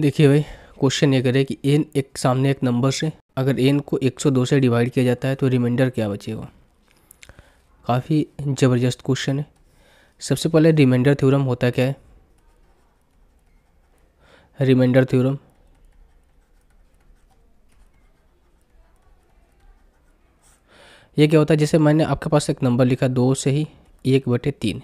देखिए भाई क्वेश्चन ये करे कि एन एक सामने एक नंबर से अगर एन को 102 से डिवाइड किया जाता है तो रिमाइंडर क्या बचेगा काफ़ी ज़बरदस्त क्वेश्चन है सबसे पहले रिमाइंडर थ्योरम होता क्या है रिमाइंडर थ्योरम ये क्या होता है जैसे मैंने आपके पास एक नंबर लिखा दो से ही एक बटे तीन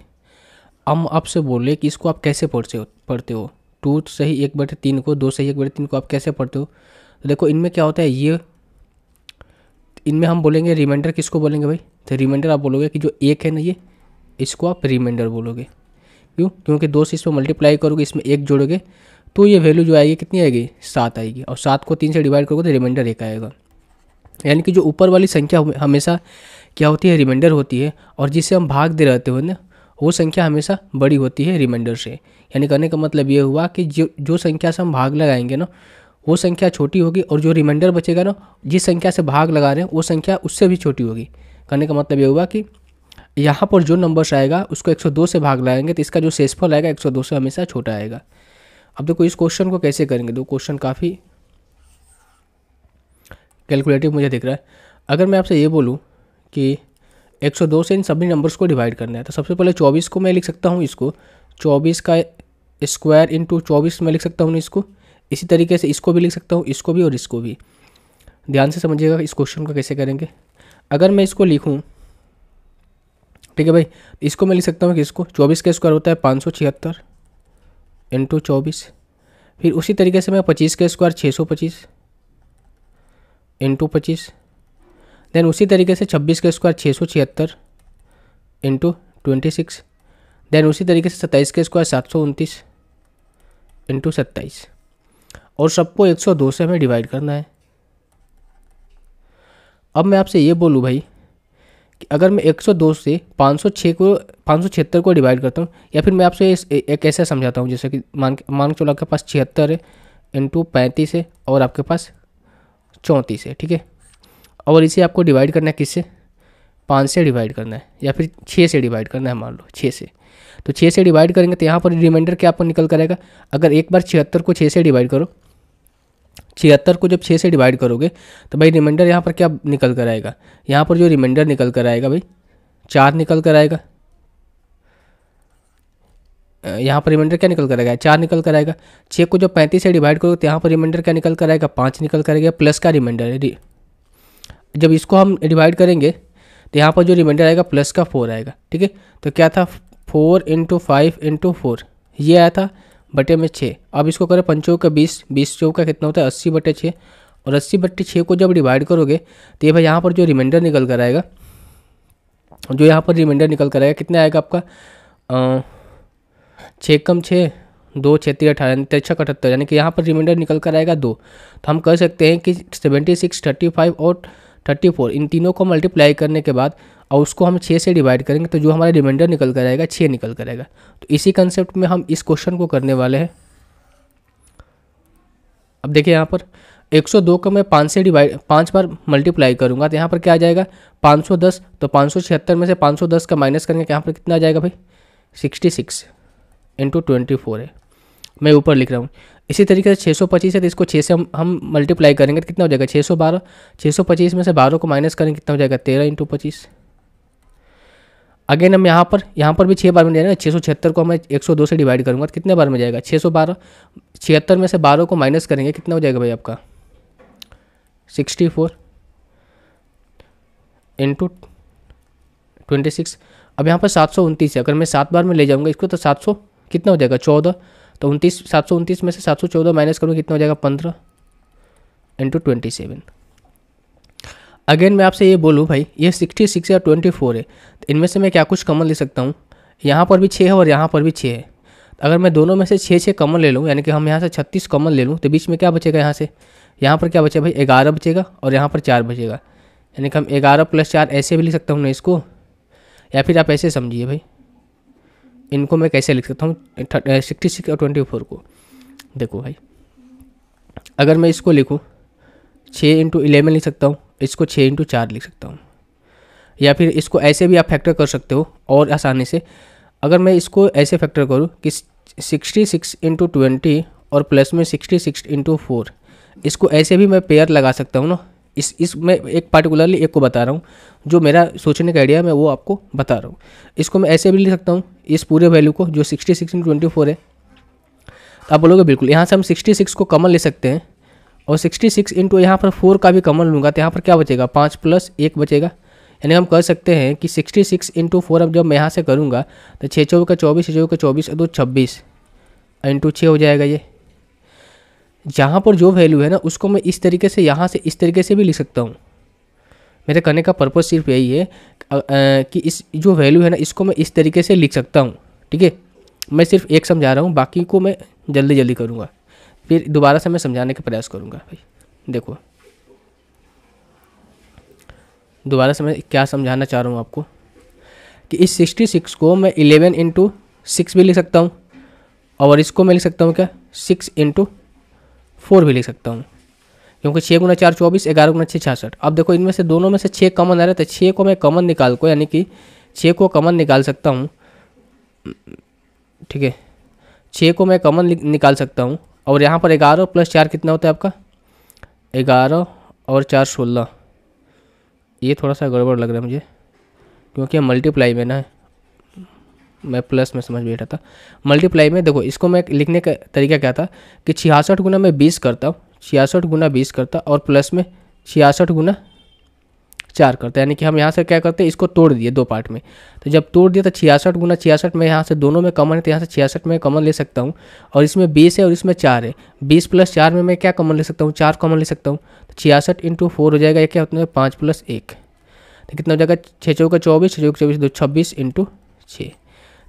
हम आपसे बोले कि इसको आप कैसे पढ़ते हो पढ़ते हो टू से ही एक बटे तीन को दो से ही एक बटे तीन को आप कैसे पढ़ते हो तो देखो इनमें क्या होता है ये इनमें हम बोलेंगे रिमाइंडर किसको बोलेंगे भाई तो रिमाइंडर आप बोलोगे कि जो एक है ना ये इसको आप रिमाइंडर बोलोगे क्यों क्योंकि दो से इसमें मल्टीप्लाई करोगे इसमें एक जोड़ोगे तो ये वैल्यू जो आएगी कितनी आएगी सात आएगी और सात को तीन से डिवाइड करोगे तो रिमाइंडर एक आएगा यानी कि जो ऊपर वाली संख्या हमेशा क्या होती है रिमाइंडर होती है और जिसे हम भाग दे रहते हो ना वो संख्या हमेशा बड़ी होती है रिमाइंडर से यानी कहने का मतलब ये हुआ कि जो जो संख्या से हम भाग लगाएंगे ना वो संख्या छोटी होगी और जो रिमाइंडर बचेगा ना जिस संख्या से भाग लगा रहे हैं वो संख्या उससे भी छोटी होगी कहने का मतलब ये हुआ कि यहाँ पर जो नंबर्स आएगा उसको 102 से भाग लगाएंगे तो इसका जो सेसफल आएगा 102 से हमेशा छोटा आएगा अब देखो इस क्वेश्चन को कैसे करेंगे दो क्वेश्चन काफ़ी कैलकुलेटिव मुझे दिख रहा है अगर मैं आपसे ये बोलूँ कि 102 से इन सभी नंबर्स को डिवाइड करना है तो सबसे पहले 24 को मैं लिख सकता हूँ इसको 24 का स्क्वायर इंटू चौबीस मैं लिख सकता हूँ इसको इसी तरीके से इसको भी लिख सकता हूँ इसको भी और इसको भी ध्यान से समझिएगा इस क्वेश्चन को कैसे करेंगे अगर मैं इसको लिखूँ ठीक है भाई इसको मैं लिख सकता हूँ कि इसको चौबीस का स्क्वायर होता है पाँच सौ छिहत्तर इंटू चौबीस फिर उसी तरीके से मैं पच्चीस का स्क्वायर छः सौ पच्चीस इंटू पच्चीस देन उसी तरीके से छब्बीस का स्क्वायर छः सौ छिहत्तर इंटू ट्वेंटी सिक्स देन उसी तरीके से सत्ताईस का स्क्वायर सात सौ उनतीस इंटू सत्ताईस और सबको एक सौ दो से हमें डिवाइड करना है अब मैं आपसे ये बोलूँ भाई कि अगर मैं 102 से 506 को पाँच सौ छिहत्तर को डिवाइड करता हूँ या फिर मैं आपसे एक ऐसा समझाता हूँ जैसे कि मान मान चलो आपके पास छिहत्तर है इंटू पैंतीस है और आपके पास चौंतीस है ठीक है और इसे आपको डिवाइड करना है किससे पाँच से डिवाइड करना है या फिर छः से डिवाइड करना है मान लो छः से तो छः से डिवाइड करेंगे तो यहाँ पर रिमाइंडर क्या आपको निकल करेगा अगर एक बार छिहत्तर को छः से डिवाइड करो छिहत्तर को जब छः से डिवाइड करोगे तो भाई रिमाइंडर यहाँ पर क्या निकल कर आएगा यहाँ पर जो रिमाइंडर निकल कर आएगा भाई चार निकल कर आएगा यहाँ पर रिमाइंडर क्या निकल कर आएगा चार निकल कर आएगा छः को जब पैंतीस से डिवाइड करोगे तो यहाँ पर रिमाइंडर क्या निकल कर आएगा पाँच निकल कर आएगा प्लस का रिमाइंडर है जब इसको हम डिवाइड करेंगे तो यहाँ पर जो रिमाइंडर आएगा प्लस का फोर आएगा ठीक है तो क्या था four into five into four ये आया था बटे में छः अब इसको करें पंचों का बीस बीस चौ का कितना होता है अस्सी बटे छः और अस्सी बटे छः को जब डिवाइड करोगे तो ये भाई यहाँ पर जो रिमाइंडर निकल कर आएगा जो यहाँ पर रिमाइंडर निकल कर आएगा कितना आएगा आपका छः कम छः दो छत्तीस अठारह तिरछा अठहत्तर यानी कि यहाँ पर रिमाइंडर निकल कर आएगा दो तो हम कह सकते हैं कि सेवेंटी सिक्स थर्टी फाइव और थर्टी फोर इन तीनों को मल्टीप्लाई करने के बाद और उसको हम छः से डिवाइड करेंगे तो जो हमारा रिमाइंडर निकल कर आएगा छः निकल कर आएगा तो इसी कंसेप्ट में हम इस क्वेश्चन को करने वाले हैं अब देखिए यहाँ पर 102 को मैं पाँच से डिवाइड पाँच बार मल्टीप्लाई करूँगा तो यहाँ पर क्या आ जाएगा 510 तो छिहत्तर में से दस का माइनस करेंगे तो यहाँ पर कितना आ जाएगा भाई sixty six into twenty four है मैं ऊपर लिख रहा हूँ इसी तरीके से 625 है तो इसको 6 से हम हम मल्टीप्लाई करेंगे तो कितना हो जाएगा 612 बारह में से 12 को माइनस करेंगे कितना हो जाएगा 13 इंटू पच्चीस अगेन हम यहाँ पर यहाँ पर भी छः बार में जाएंगे छः सौ छिहत्तर को मैं एक सौ दो से डिवाइड करूँगा तो कितने बार में जाएगा छः सौ बारह छिहत्तर में से बारह को माइनस करेंगे कितना हो जाएगा भाई आपका sixty four into twenty six अब यहाँ पर सात सौ उनतीस है अगर मैं सात बार में ले जाऊँगा इसको तो सात सौ कितना हो जाएगा चौदह तो उनतीस सात सौ उनतीस में से सात सौ चौदह माइनस करूँ कितना हो जाएगा पंद्रह इंटू ट्वेंटी सेवन अगेन मैं आपसे ये बोलूँ भाई ये सिक्सटी सिक्स या ट्वेंटी फोर है तो इनमें से मैं क्या कुछ कमन ले सकता हूँ यहाँ पर भी छः है और यहाँ पर भी छः है तो अगर मैं दोनों में से छः छः कमन ले लूँ यानी कि हम यहाँ से छत्तीस कमन ले लूँ तो बीच में क्या बचेगा यहाँ से यहाँ पर क्या बचेगा भाई ग्यारह बचेगा और यहाँ पर चार बचेगा यानी कि हम ग्यारह प्लस चार ऐसे भी ले सकता हूँ ना इसको या फिर आप ऐसे समझिए भाई इनको मैं कैसे लिख सकता हूँ सिक्सटी सिक्स और ट्वेंटी फोर को देखो भाई अगर मैं इसको लिखूँ छः इंटू इलेवन लिख सकता हूँ इसको छः इंटू चार लिख सकता हूँ या फिर इसको ऐसे भी आप फैक्टर कर सकते हो और आसानी से अगर मैं इसको ऐसे फैक्टर करूँ कि सिक्सटी सिक्स इंटू ट्वेंटी और प्लस में सिक्सटी सिक्स इंटू फोर इसको ऐसे भी मैं पेयर लगा सकता हूँ ना इस इस मैं एक पार्टिकुलरली एक को बता रहा हूँ जो मेरा सोचने का आइडिया है मैं वो आपको बता रहा हूँ इसको मैं ऐसे भी लिख सकता हूँ इस पूरे वैल्यू को जो सिक्सटी सिक्स ट्वेंटी फोर है तो आप बोलोगे बिल्कुल यहाँ से हम सिक्सटी सिक्स को कमन ले सकते हैं और सिक्सटी सिक्स इंटू यहाँ पर फोर का भी कमन लूँगा तो यहाँ पर क्या बचेगा पाँच प्लस एक बचेगा यानी हम कह सकते हैं कि सिक्सटी सिक्स इंटू फोर अब जब मैं यहाँ से करूँगा तो छः चौबीस का चौबीस छः चौबीस का चौबीस दो छब्बीस इंटू छः हो जाएगा ये यहाँ पर जो वैल्यू है ना उसको मैं इस तरीके से यहाँ से इस तरीके से भी लिख सकता हूँ मेरे कहने का पर्पज़ सिर्फ यही है कि इस जो वैल्यू है ना इसको मैं इस तरीके से लिख सकता हूँ ठीक है मैं सिर्फ एक समझा रहा हूँ बाकी को मैं जल्दी जल्दी करूँगा फिर दोबारा से मैं समझाने का प्रयास करूँगा भाई देखो दोबारा से मैं क्या समझाना चाह रहा हूँ आपको कि इस सिक्सटी सिक्स को मैं इलेवन इंटू सिक्स भी लिख सकता हूँ और इसको मैं लिख सकता हूँ क्या सिक्स इंटू फोर भी लिख सकता हूँ क्योंकि छः गुना चार चौबीस ग्यारह गुना छः छियासठ अब देखो इनमें से दोनों में से छः कमन आ रहा है तो छः को मैं कमन निकाल को यानी कि छः को कमन निकाल सकता हूँ ठीक है छः को मैं कमन निकाल सकता हूँ और यहाँ पर ग्यारह प्लस चार कितना होता है आपका ग्यारह और चार सोलह ये थोड़ा सा गड़बड़ लग रहा है मुझे क्योंकि मल्टीप्लाई में ना है मैं प्लस में समझ बैठा था मल्टीप्लाई में देखो इसको मैं लिखने का तरीका क्या था कि छियासठ गुना मैं बीस करता हूँ छियासठ गुना बीस करता और प्लस में छियासठ गुना चार करता यानी कि हम यहाँ से क्या करते हैं इसको तोड़ दिए दो पार्ट में तो जब तोड़ दिया तो छियासठ गुना छियासठ में यहाँ से दोनों में कमन है तो यहाँ से छियासठ में कमन ले सकता हूँ और इसमें बीस है और इसमें चार है बीस प्लस चार में मैं क्या कमन ले सकता हूँ चार कमन ले सकता हूँ तो छियासठ इंटू फोर हो जाएगा क्या होता है पाँच प्लस एक तो कितना हो जाएगा छः चौका चौबीस छः चौक चौबीस दो छब्बीस इंटू छः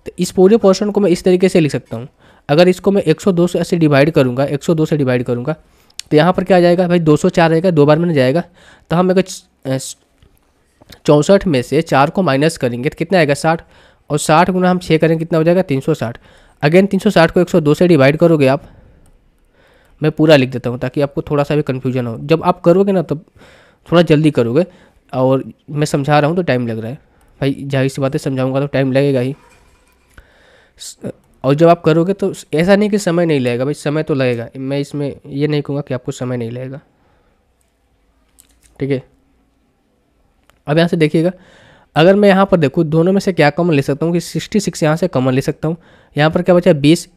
तो इस पूरे पोर्शन को मैं इस तरीके से लिख सकता हूँ अगर इसको मैं 102 से ऐसे डिवाइड करूँगा 102 से डिवाइड करूँगा तो यहाँ पर क्या आ जाएगा भाई 204 रहेगा दो बार में जाएगा तो हम अगर चौंसठ में से चार को माइनस करेंगे तो कितना आएगा साठ और साठ गुना हम छः करेंगे कितना हो जाएगा तीन सौ साठ अगेन तीन सौ साठ को एक सौ दो से डिवाइड करोगे आप मैं पूरा लिख देता हूँ ताकि आपको थोड़ा सा भी कन्फ्यूजन हो जब आप करोगे ना तो थोड़ा जल्दी करोगे और मैं समझा रहा हूँ तो टाइम लग रहा है भाई जाहिर सी बातें समझाऊंगा समझाऊँगा तो टाइम लगेगा ही और जब आप करोगे तो ऐसा नहीं कि समय नहीं लगेगा भाई समय तो लगेगा मैं इसमें ये नहीं कहूँगा कि आपको समय नहीं लगेगा ठीक है अब यहाँ से देखिएगा अगर मैं यहाँ पर देखूँ दोनों में से क्या कॉमन ले सकता हूँ कि सिक्सटी सिक्स यहाँ से कॉमन ले सकता हूँ यहाँ पर क्या बचा बीस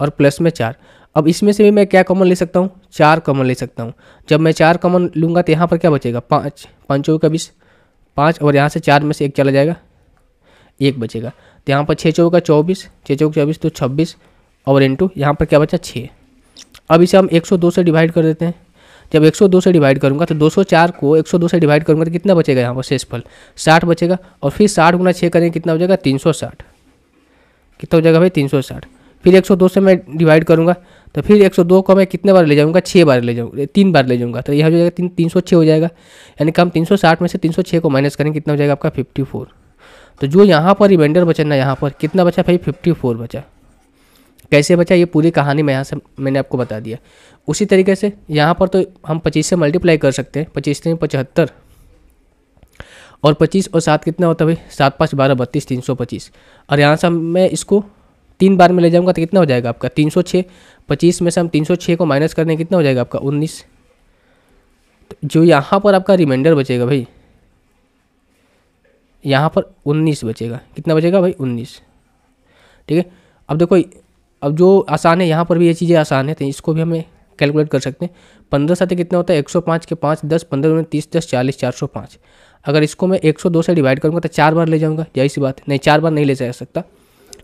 और प्लस में चार अब इसमें से भी मैं क्या कॉमन ले सकता हूँ चार कॉमन ले सकता हूँ जब मैं चार कॉमन लूँगा तो यहाँ पर क्या बचेगा पाँच पाँचों का बीस पाँच और यहाँ से चार में से एक चला जाएगा एक बचेगा तो यहाँ पर छः चौक का चौबीस छः चौक चौबीस तो छब्बीस और इंटू यहाँ पर क्या बचा छः अब इसे हम 102 से डिवाइड कर देते हैं जब 102 से डिवाइड करूंगा तो 204 को 102 से डिवाइड करूंगा तो कितना बचेगा यहाँ पर शेषफल 60 बचेगा और फिर 60 गुना छः करेंगे कितना हो जाएगा 360 कितना हो जाएगा भाई 360 फिर 102 से मैं डिवाइड करूंगा तो फिर 102 को मैं कितने बार ले जाऊँगा छः बार ले जाऊँ तीन बार ले जाऊँगा तो यह हो जाएगा तीन तीन हो जाएगा यानी कि हम तीन में से तीन को माइनस करेंगे कितना हो जाएगा आपका फिफ्टी तो जो यहाँ पर रिमाइंडर बचा ना यहाँ पर कितना बचा भाई फिफ्टी फोर बचा कैसे बचा ये पूरी कहानी मैं यहाँ से मैंने आपको बता दिया उसी तरीके से यहाँ पर तो हम पच्चीस से मल्टीप्लाई कर सकते हैं पच्चीस तीन पचहत्तर और पच्चीस और सात कितना होता है भाई सात पाँच बारह बत्तीस तीन सौ पच्चीस और यहाँ से मैं इसको तीन बार में ले जाऊँगा तो कितना हो जाएगा आपका तीन सौ छः पच्चीस में से हम तीन सौ छः को माइनस करने कितना हो जाएगा आपका उन्नीस तो जो यहाँ पर आपका रिमाइंडर बचेगा भाई यहाँ पर उन्नीस बचेगा कितना बचेगा भाई उन्नीस ठीक है अब देखो अब जो आसान है यहाँ पर भी ये चीज़ें आसान है तो इसको भी हमें कैलकुलेट कर सकते हैं पंद्रह साथ कितना होता है एक सौ पाँच के पाँच दस पंद्रह उन्नीस तीस दस चालीस चार सौ पाँच अगर इसको मैं एक सौ दो से डिवाइड करूँगा तो चार बार ले जाऊँगा यही सी बात नहीं चार बार नहीं ले जा सकता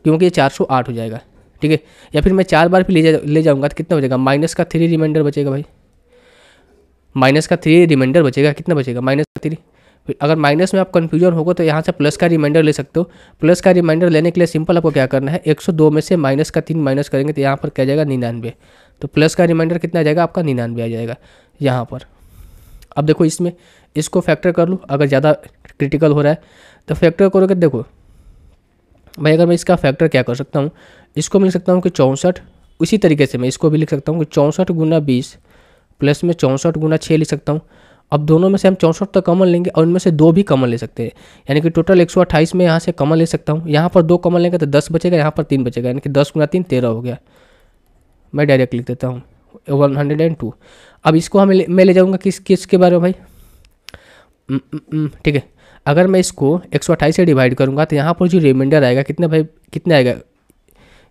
क्योंकि ये चार सौ आठ हो जाएगा ठीक है या फिर मैं चार बार भी ले जा ले जाऊँगा तो कितना बचेगा माइनस का थ्री रिमाइंडर बचेगा भाई माइनस का थ्री रिमाइंडर बचेगा कितना बचेगा माइनस का थ्री अगर माइनस में आप कन्फ्यूजन होगा तो यहाँ से प्लस का रिमाइंडर ले सकते हो प्लस का रिमाइंडर लेने के लिए सिंपल आपको क्या करना है 102 में से माइनस का तीन माइनस करेंगे तो यहाँ पर क्या जाएगा निन्यानवे तो प्लस का रिमाइंडर कितना आ जाएगा आपका निन्यानवे आ जाएगा यहाँ पर अब देखो इसमें इसको फैक्टर कर लो अगर ज़्यादा क्रिटिकल हो रहा है तो फैक्टर करोगे तो देखो भाई अगर मैं इसका फैक्टर क्या कर सकता हूँ इसको मिल सकता हूँ कि चौंसठ उसी तरीके से मैं इसको भी लिख सकता हूँ कि चौंसठ गुना बीस प्लस में चौंसठ गुना छः लिख सकता हूँ अब दोनों में से हम चौंसठ तो कमल लेंगे और इनमें से दो भी कमल ले सकते हैं यानी कि टोटल एक सौ अट्ठाईस में यहाँ से कमल ले सकता हूँ यहाँ पर दो कमल लेंगे तो दस बचेगा यहाँ पर तीन बचेगा यानी कि दस गुना तीन तेरह हो गया मैं डायरेक्ट लिख देता हूँ वन हंड्रेड एंड टू अब इसको हम ले, मैं ले जाऊँगा किस किस के बारे में भाई ठीक है अगर मैं इसको एक सौ अट्ठाईस से डिवाइड करूँगा तो यहाँ पर जो रिमाइंडर आएगा कितने भाई कितने आएगा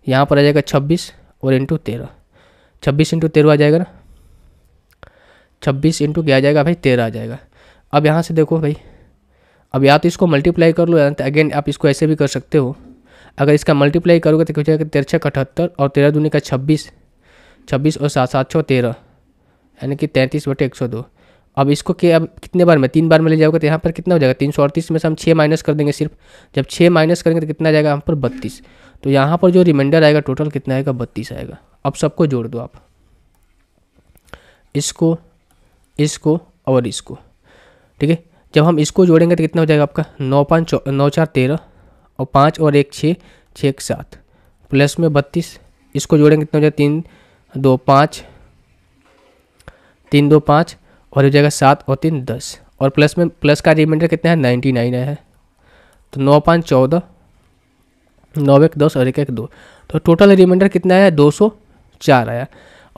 यहाँ पर आ जाएगा छब्बीस और इंटू तेरह छब्बीस इंटू तेरह आ जाएगा ना छब्बीस इंटू क्या आ जाएगा भाई तेरह आ जाएगा अब यहाँ से देखो भाई अब या तो इसको मल्टीप्लाई कर लो या तो अगेन आप इसको ऐसे भी कर सकते हो अगर इसका मल्टीप्लाई करोगे तो क्या जाएगा तेरह छः अठहत्तर और तेरह दूनी का छब्बीस छब्बीस और सात सात छः तेरह यानी कि तैंतीस बटे एक सौ दो अब इसको के अब कितने बार में तीन बार में ले जाओगे तो यहाँ पर कितना हो जाएगा तीन सौ अड़तीस में से हम छः माइनस कर देंगे सिर्फ जब छः माइनस करेंगे तो कितना जाएगा यहाँ पर बत्तीस तो यहाँ पर जो रिमाइंडर आएगा टोटल कितना आएगा बत्तीस आएगा अब सबको जोड़ दो आप इसको इसको और इसको ठीक है जब हम इसको जोड़ेंगे तो कितना हो जाएगा आपका नौ पाँच नौ चार तेरह और पाँच और एक छः छः एक सात प्लस में बत्तीस इसको जोड़ेंगे कितना हो जाएगा तीन दो पाँच तीन दो पाँच और हो जाएगा सात और तीन दस और प्लस में प्लस का रिमाइंडर कितना है नाइन्टी नाइन है तो नौ पाँच चौदह नौ एक दस और एक एक दो तो टोटल रिमाइंडर कितना है दो सौ चार आया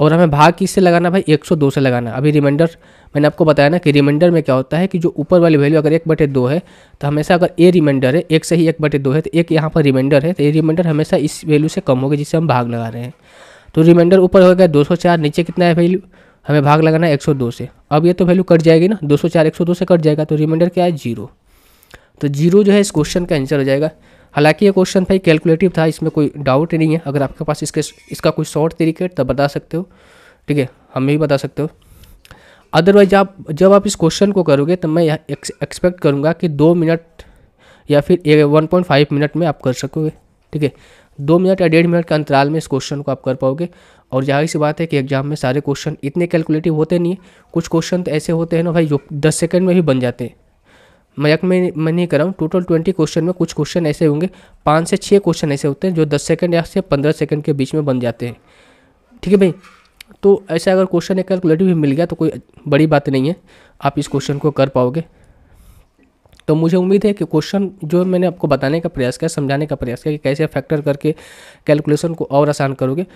और हमें भाग किससे लगाना भाई 102 से लगाना अभी रिमाइंडर मैंने आपको बताया ना कि रिमाइंडर में क्या होता है कि जो ऊपर वाली वैल्यू अगर एक बटे दो है तो हमेशा अगर ए रिमाइंडर है एक से ही एक बटे दो है तो एक यहाँ पर रिमाइंडर है तो ये रिमाइंडर हमेशा इस वैल्यू से कम होगी जिससे हम भाग लगा रहे हैं तो रिमाइंडर ऊपर हो गया दो नीचे कितना है वैल्यू हमें भाग लगाना है एक से अब ये तो वैल्यू कट जाएगी ना दो सौ से कट जाएगा तो रिमाइंडर क्या है जीरो तो जीरो जो है इस क्वेश्चन का आंसर हो जाएगा हालांकि ये क्वेश्चन भाई कैलकुलेटिव था इसमें कोई डाउट ही नहीं है अगर आपके पास इसके इसका कोई शॉर्ट तरीके तब बता सकते हो ठीक है हमें भी बता सकते हो अदरवाइज आप जब आप इस क्वेश्चन को करोगे तब मैं एक्सपेक्ट करूँगा कि दो मिनट या फिर वन पॉइंट फाइव मिनट में आप कर सकोगे ठीक है दो मिनट या डेढ़ मिनट के अंतराल में इस क्वेश्चन को आप कर पाओगे और जाहिर सी बात है कि एग्जाम में सारे क्वेश्चन इतने कैलकुलेटिव होते नहीं कुछ क्वेश्चन तो ऐसे होते हैं ना भाई जो दस सेकंड में भी बन जाते हैं मजाक में मैं नहीं कर रहा हूँ टोटल ट्वेंटी क्वेश्चन में कुछ क्वेश्चन ऐसे होंगे पाँच से छः क्वेश्चन ऐसे होते हैं जो दस सेकंड या से पंद्रह सेकंड के बीच में बन जाते हैं ठीक है भाई तो ऐसा अगर क्वेश्चन एक कैलकुलेटिव भी मिल गया तो कोई बड़ी बात नहीं है आप इस क्वेश्चन को कर पाओगे तो मुझे उम्मीद है कि क्वेश्चन जो मैंने आपको बताने का प्रयास किया समझाने का प्रयास किया कि कैसे फैक्टर करके कैलकुलेशन को और आसान करोगे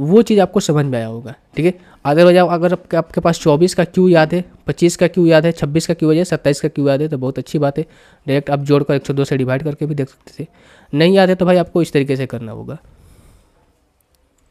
वो चीज़ आपको समझ में आया होगा ठीक है अदरवाइज अगर आपके आपके पास चौबीस का क्यू याद है पच्चीस का क्यू याद है छब्बीस का क्यू याद है सत्ताईस का क्यू याद है तो बहुत अच्छी बात है डायरेक्ट आप जोड़कर एक सौ दो से डिवाइड करके भी देख सकते थे नहीं याद है तो भाई आपको इस तरीके से करना होगा